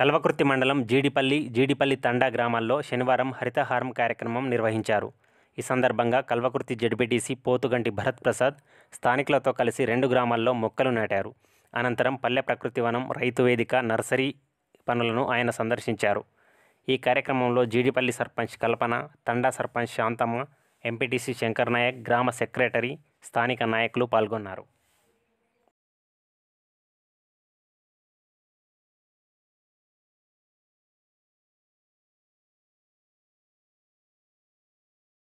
కల్వకుర్తి మండలం జీడిపల్లి జీడిపల్లి తండా గ్రామాల్లో శనివారం హరితహారం కార్యక్రమం నిర్వహించారు ఈ సందర్భంగా కల్వకుర్తి జడ్పీటీసీ పోతుగంటి భరత్ ప్రసాద్ స్థానికులతో కలిసి రెండు గ్రామాల్లో మొక్కలు నాటారు అనంతరం పల్లె ప్రకృతి వనం రైతు వేదిక నర్సరీ పనులను ఆయన సందర్శించారు ఈ కార్యక్రమంలో జీడిపల్లి సర్పంచ్ కల్పన తండా సర్పంచ్ శాంతమ్మ ఎంపీటీసీ శంకర్ నాయక్ గ్రామ సెక్రటరీ స్థానిక నాయకులు పాల్గొన్నారు